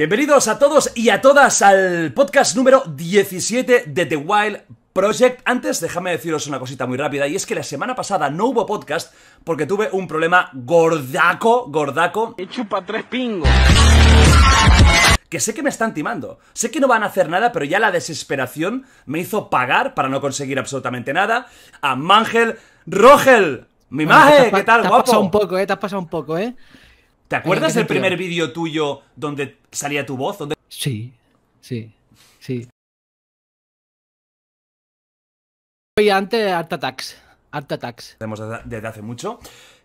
Bienvenidos a todos y a todas al podcast número 17 de The Wild Project. Antes, déjame deciros una cosita muy rápida, y es que la semana pasada no hubo podcast porque tuve un problema gordaco, gordaco. He chupa tres pingos. Que sé que me están timando, sé que no van a hacer nada, pero ya la desesperación me hizo pagar para no conseguir absolutamente nada a Mangel Rogel. Mi bueno, maje, ¿qué tal, te has Pasado un poco, eh, te has pasado un poco, eh. ¿Te acuerdas del primer vídeo tuyo donde salía tu voz? Sí, sí, sí. Y antes Art Attacks. Art Attacks. desde hace mucho.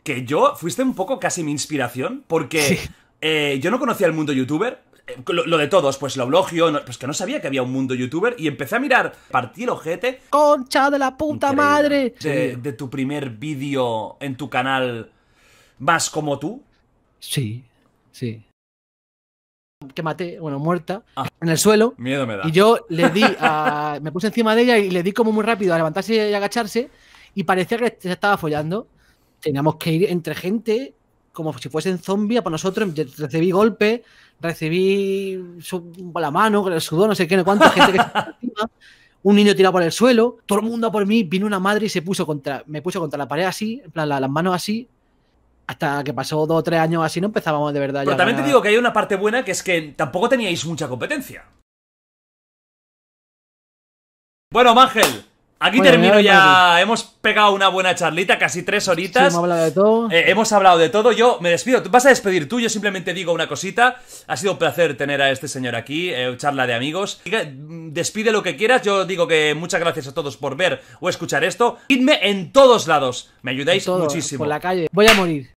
Que yo fuiste un poco casi mi inspiración porque eh, yo no conocía el mundo youtuber. Eh, lo, de todos, pues lo oblogio, pues que no sabía que había un mundo youtuber y empecé a mirar, partí el ojete. ¡Concha de la puta madre! De, de tu primer vídeo en tu canal más como tú, Sí, sí. Que maté, bueno, muerta, ah. en el suelo. Miedo me da. Y yo le di Me puse encima de ella y le di como muy rápido a levantarse y agacharse. Y parecía que se estaba follando. Teníamos que ir entre gente, como si fuesen zombies, por nosotros. recibí golpes, recibí la mano, el sudor, no sé qué, no cuánta gente que encima. un niño tirado por el suelo, todo el mundo por mí, vino una madre y se puso contra, me puso contra la pared así, en plan, las manos así, hasta que pasó dos o tres años así no empezábamos de verdad. Pero también te digo que hay una parte buena que es que tampoco teníais mucha competencia. Bueno, Mangel, aquí termino ya. Hemos pegado una buena charlita, casi tres horitas. hemos hablado de todo. Eh, hemos hablado de todo. Yo me despido. Vas a despedir tú. Yo simplemente digo una cosita. Ha sido un placer tener a este señor aquí. Eh, charla de amigos. Mm, despide lo que quieras. Yo digo que muchas gracias a todos por ver o escuchar esto. Idme en todos lados. Me ayudáis muchísimo. Por la calle. Voy a morir.